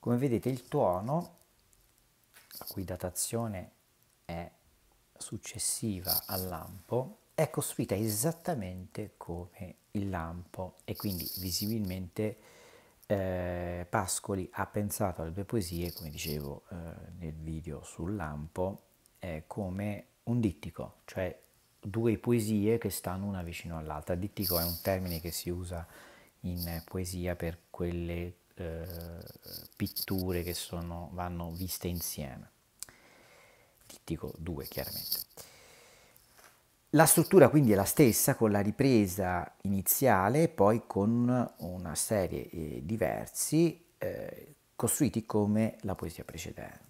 come vedete il tuono la cui datazione è successiva al lampo è costruita esattamente come il lampo e quindi visibilmente eh, Pascoli ha pensato alle due poesie, come dicevo eh, nel video sul lampo, eh, come un dittico, cioè due poesie che stanno una vicino all'altra. Dittico è un termine che si usa in poesia per quelle eh, pitture che sono, vanno viste insieme. Dittico 2 chiaramente. La struttura quindi è la stessa con la ripresa iniziale e poi con una serie eh, diversi eh, costruiti come la poesia precedente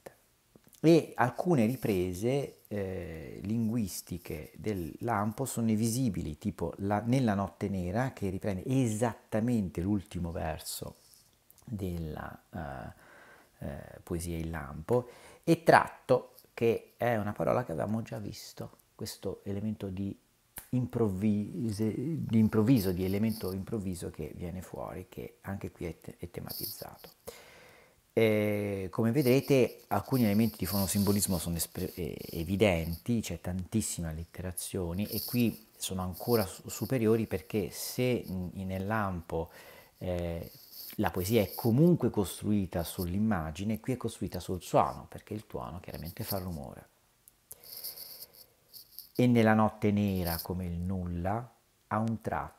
e alcune riprese eh, linguistiche del lampo sono visibili, tipo la, nella notte nera che riprende esattamente l'ultimo verso della uh, uh, poesia Il lampo e tratto, che è una parola che avevamo già visto, questo elemento di, improvvise, di improvviso, di elemento improvviso che viene fuori, che anche qui è, te- è tematizzato. Eh, come vedrete alcuni elementi di fonosimbolismo sono espre- evidenti, c'è tantissima allitterazioni e qui sono ancora superiori perché se nel lampo eh, la poesia è comunque costruita sull'immagine, qui è costruita sul suono, perché il tuono chiaramente fa rumore. E nella notte nera come il nulla, a un tratto,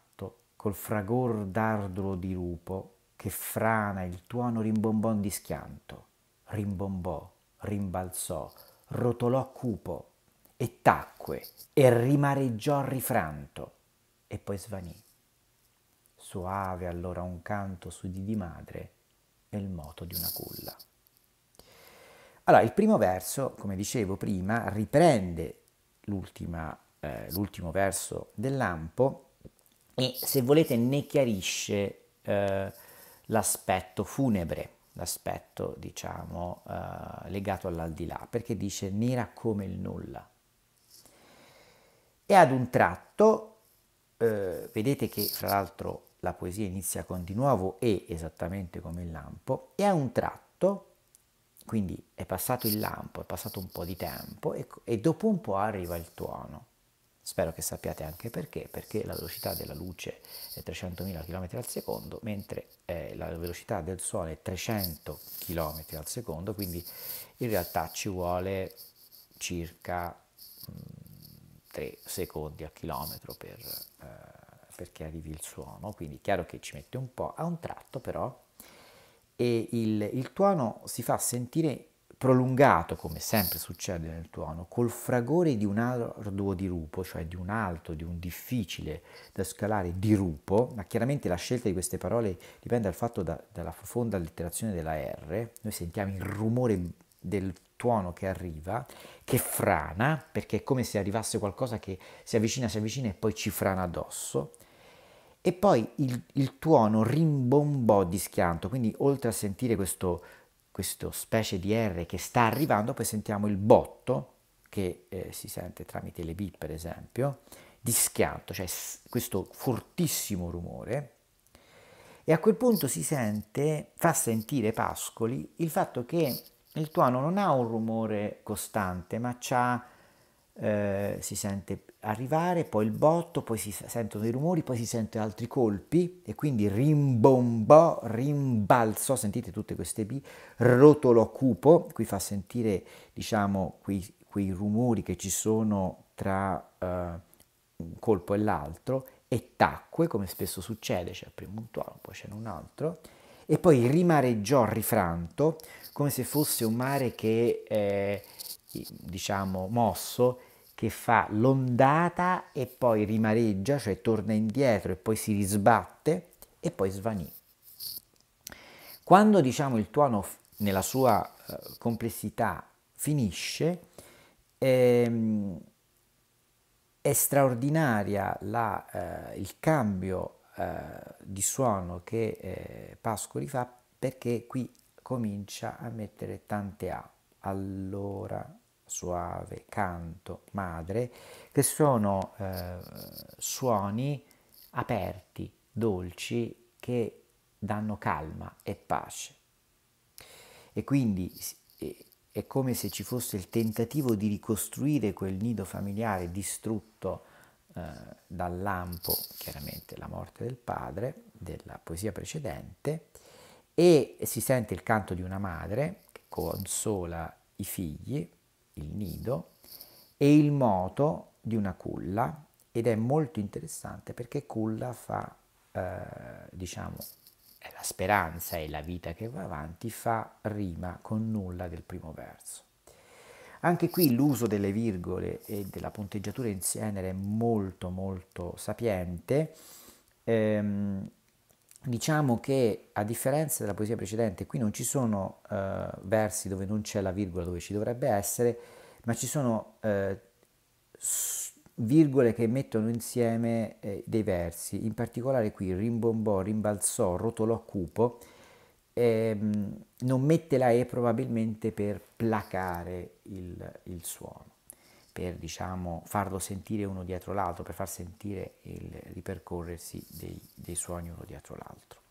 col fragor d'ardulo di rupo, che frana il tuono rimbombò di schianto, rimbombò, rimbalzò, rotolò cupo, e tacque, e rimareggiò rifranto, e poi svanì. Soave allora un canto su di di madre e il moto di una culla. Allora, il primo verso, come dicevo prima, riprende eh, l'ultimo verso del lampo e, se volete, ne chiarisce eh, l'aspetto funebre, l'aspetto, diciamo, eh, legato all'aldilà, perché dice nera come il nulla. E ad un tratto, eh, vedete che, fra l'altro, la poesia inizia con di nuovo e esattamente come il lampo e a un tratto, quindi è passato il lampo, è passato un po' di tempo e, e dopo un po' arriva il tuono. Spero che sappiate anche perché, perché la velocità della luce è 300.000 km al secondo, mentre eh, la velocità del suono è 300 km al secondo, quindi in realtà ci vuole circa mh, mm, 3 secondi al chilometro per... Eh, perché arrivi il suono, quindi è chiaro che ci mette un po', a un tratto però e il, il tuono si fa sentire prolungato, come sempre succede nel tuono, col fragore di un arduo dirupo, cioè di un alto, di un difficile da scalare dirupo, ma chiaramente la scelta di queste parole dipende dal fatto da, dalla profonda allitterazione della R, noi sentiamo il rumore del tuono che arriva, che frana, perché è come se arrivasse qualcosa che si avvicina, si avvicina e poi ci frana addosso, e poi il, il tuono rimbombò di schianto, quindi oltre a sentire questo, questo, specie di R che sta arrivando, poi sentiamo il botto, che eh, si sente tramite le beat per esempio, di schianto, cioè questo fortissimo rumore. E a quel punto si sente, fa sentire Pascoli il fatto che il tuono non ha un rumore costante, ma eh, si sente arrivare, poi il botto, poi si sentono i rumori, poi si sentono altri colpi e quindi rimbombò, rimbalzò, sentite tutte queste B, rotolò cupo, qui fa sentire diciamo quei, quei rumori che ci sono tra eh, un colpo e l'altro e tacque, come spesso succede, c'è prima un tuono, poi c'è un altro, e poi rimareggiò rifranto, come se fosse un mare che, eh, diciamo, mosso che fa l'ondata e poi rimareggia, cioè torna indietro e poi si risbatte e poi svanì. Quando diciamo il tuono nella sua eh, complessità finisce, ehm, è straordinaria la, eh, il cambio eh, di suono che eh, Pascoli fa perché qui comincia a mettere tante A. Allora, soave, canto, madre, che sono eh, suoni aperti, dolci, che danno calma e pace. E quindi è come se ci fosse il tentativo di ricostruire quel nido familiare distrutto eh, dal lampo, chiaramente la morte del padre, della poesia precedente, e si sente il canto di una madre che consola i figli il nido, e il moto di una culla ed è molto interessante perché culla fa, eh, diciamo, è la speranza e la vita che va avanti, fa rima con nulla del primo verso. Anche qui l'uso delle virgole e della punteggiatura in genere è molto molto sapiente. Ehm, diciamo che a differenza della poesia precedente, qui non ci sono eh, versi dove non c'è la virgola dove ci dovrebbe essere, ma ci sono eh, virgole che mettono insieme eh, dei versi, in particolare qui rimbombò, rimbalzò, rotolò cupo, ehm, non mette la E probabilmente per placare il, il suono per diciamo, farlo sentire uno dietro l'altro, per far sentire il ripercorrersi dei, dei suoni uno dietro l'altro.